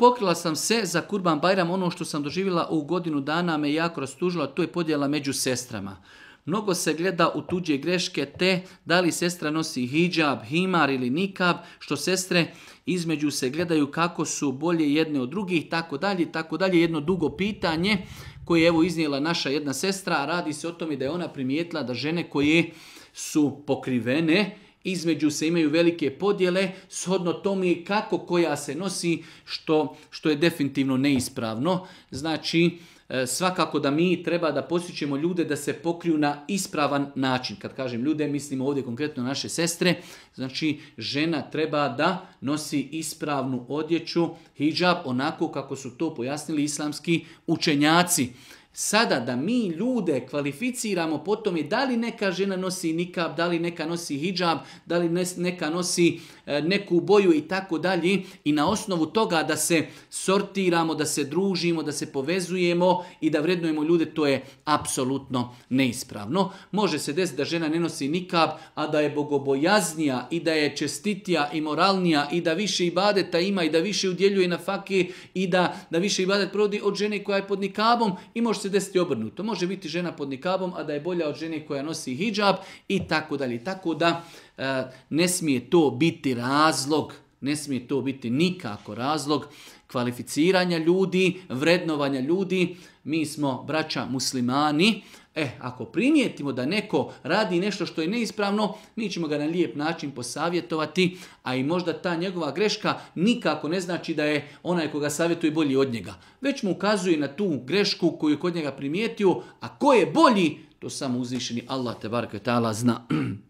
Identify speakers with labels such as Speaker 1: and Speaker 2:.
Speaker 1: Pokrila sam se za Kurban Bajram, ono što sam doživjela u godinu dana me jako rastužila, to je podjela među sestrama. Mnogo se gleda u tuđe greške te da li sestra nosi hijab, himar ili nikab, što sestre između se gledaju kako su bolje jedne od drugih, tako dalje, tako dalje. Jedno dugo pitanje koje je evo iznijela naša jedna sestra, radi se o tome da je ona primijetila da žene koje su pokrivene, između se imaju velike podjele, shodno tome kako koja se nosi, što, što je definitivno neispravno. Znači, e, svakako da mi treba da posjećemo ljude da se pokriju na ispravan način. Kad kažem ljude, mislimo ovdje konkretno naše sestre. Znači, žena treba da nosi ispravnu odjeću, hijab, onako kako su to pojasnili islamski učenjaci. Sada da mi ljude kvalificiramo po tome da li neka žena nosi nikab, da li neka nosi hijab, da li neka nosi e, neku boju i tako dalje i na osnovu toga da se sortiramo, da se družimo, da se povezujemo i da vrednujemo ljude, to je apsolutno neispravno. Može se desiti da žena ne nosi nikab, a da je bogobojaznija i da je čestitija i moralnija i da više ibadeta ima i da više udjeljuje na fake i da, da više ibadet provodi od žene koja je pod nikabom i može može se desiti obrnuto. Može biti žena pod nikabom, a da je bolja od žene koja nosi hijab i tako dalje. Tako da eh, ne smije to biti razlog ne smije to biti nikako razlog kvalificiranja ljudi, vrednovanja ljudi. Mi smo braća muslimani. E, ako primijetimo da neko radi nešto što je neispravno, mi ćemo ga na lijep način posavjetovati, a i možda ta njegova greška nikako ne znači da je onaj koga savjetuje bolji od njega. Već mu ukazuje na tu grešku koju je kod njega primijetio, a ko je bolji, to samo uzvišeni Allah te barke tala zna.